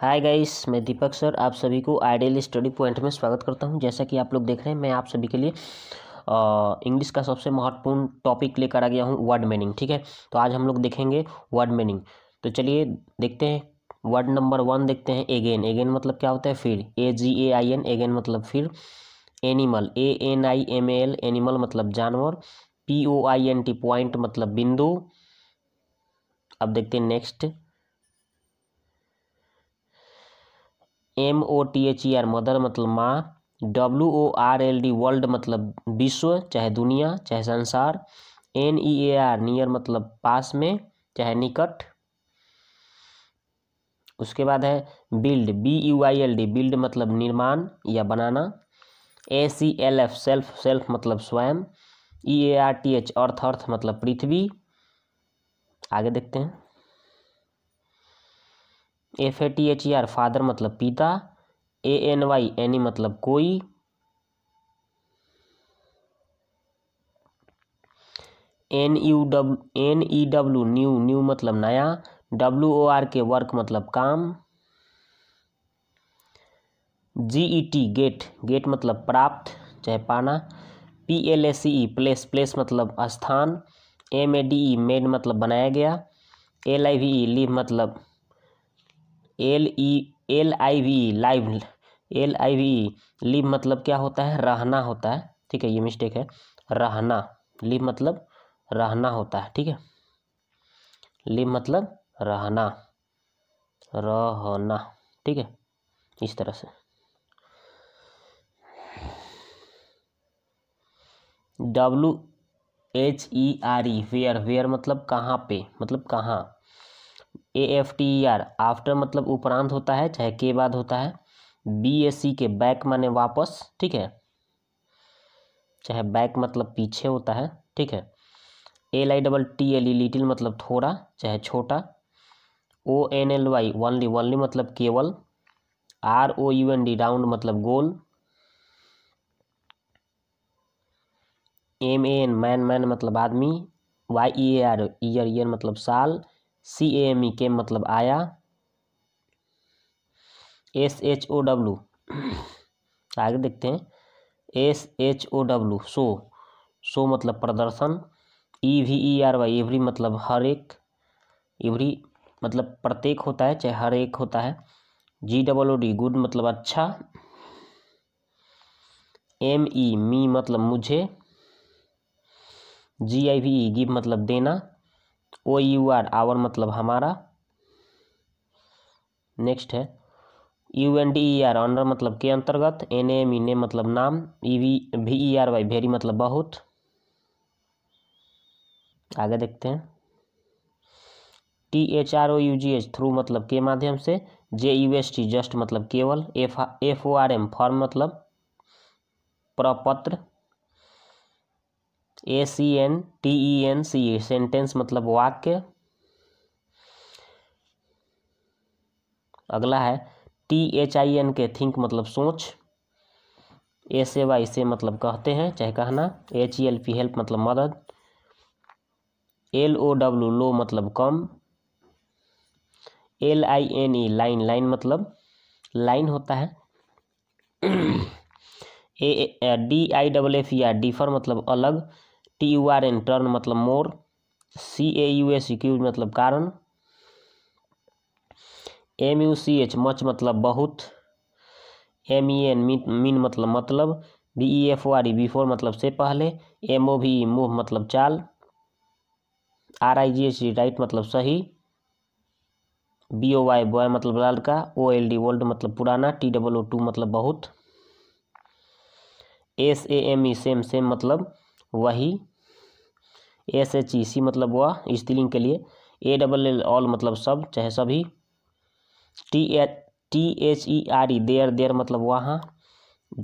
hi guys मैं दीपक sir आप सभी को आइडियल स्टडी पॉइंट में स्वागत करता हूं जैसा कि आप लोग देख रहे हैं मैं आप सभी के लिए इंग्लिश का सबसे महत्वपूर्ण टॉपिक लेकर आ गया हूं वर्ड मीनिंग ठीक है तो आज हम लोग देखेंगे वर्ड मीनिंग तो चलिए देखते हैं वर्ड नंबर वन देखते हैं एगेन एगेन मतलब क्या होता है फिर ए जी ए आई एन एगेन मतलब फिर animal A N I M L animal मतलब जानवर P O I N T point मतलब बिंदु अब देखते हैं next M O T H E R mother मतलब माँ W O R L D world मतलब विश्व चाहे दुनिया चाहे संसार N E A R near मतलब पास में चाहे निकट उसके बाद है build B U I L D build मतलब निर्माण या बनाना ए C L F self self मतलब स्वयं E A R T H earth earth मतलब पृथ्वी आगे देखते हैं F A T H E R father मतलब पिता ए एन वाई एनी मतलब कोई N U W N E W new new मतलब नया W O R K work मतलब काम G E T get get मतलब प्राप्त चाहे पाना P L A C E place place मतलब स्थान M A D E made मतलब बनाया गया L I V E live मतलब L E L I V live L I V live मतलब क्या होता है रहना होता है ठीक है ये मिस्टेक है रहना लिव मतलब रहना होता है ठीक है लिव मतलब रहना रहना ठीक है इस तरह से W H E R E where where मतलब कहाँ पे मतलब कहाँ A F T E R after मतलब उपरांत होता है चाहे के बाद होता है बी एस सी के बैक माने वापस ठीक है चाहे बैक मतलब पीछे होता है ठीक है L I double T L E little मतलब थोड़ा चाहे छोटा O N L Y only only मतलब केवल R O U N D round मतलब गोल M A N man man मतलब आदमी Y E A R year year मतलब साल सी ए एम ई के मतलब आया एस एच ओ डब्लू आगे देखते हैं S H O W show show मतलब प्रदर्शन E V E R Y every मतलब हर एक एवरी मतलब प्रत्येक होता है चाहे हर एक होता है G double O D good मतलब अच्छा एम ई मी मतलब मुझे जी आई वी ई गिव मतलब देना ओ यू आर आवर मतलब हमारा नेक्स्ट है U N D E R under मतलब के अंतर्गत एन एम ने मतलब नाम E V V E R Y very मतलब बहुत आगे देखते हैं T H R O U G H through मतलब के माध्यम से J U S T just मतलब केवल F F O R M form मतलब प्रपत्र A C N T E N C A sentence मतलब वाक्य अगला है T H I N K think मतलब सोच ए से वाई से मतलब कहते हैं चाहे कहना H E L P help मतलब मदद एल ओ डब्ल्यू लो मतलब कम L I N E line line मतलब लाइन होता है A D I double F या डिफर मतलब अलग T U R N turn मतलब मोर C A U S Q मतलब कारण M U C H much मतलब बहुत एम ई एन मीन मतलब मतलब B E F O R E before मतलब से पहले एम ओ वी मूव मतलब चाल R I G H D right मतलब सही बी ओ वाई बॉय मतलब लड़का ओ एल डी वर्ल्ड मतलब पुराना टी डबल टू मतलब बहुत S A M E same same मतलब वही एस एच ई सी मतलब वह स्त्रीलिंग के लिए ए डबल एल ऑल मतलब सब चाहे सभी T H T H E R E there there मतलब वहाँ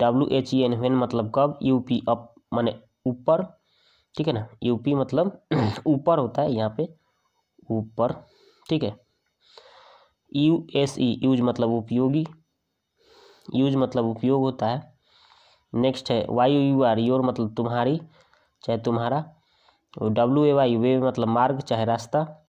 W H E N when मतलब कब यू पी अप माने ऊपर ठीक है ना यू पी मतलब ऊपर होता है यहाँ पे ऊपर ठीक है यू एस ई यूज मतलब उपयोगी यूज मतलब उपयोग होता है नेक्स्ट है वाई यू आर योर मतलब तुम्हारी चाहे तुम्हारा डब्ल्यू ए वाई वे मतलब मार्ग चाहे रास्ता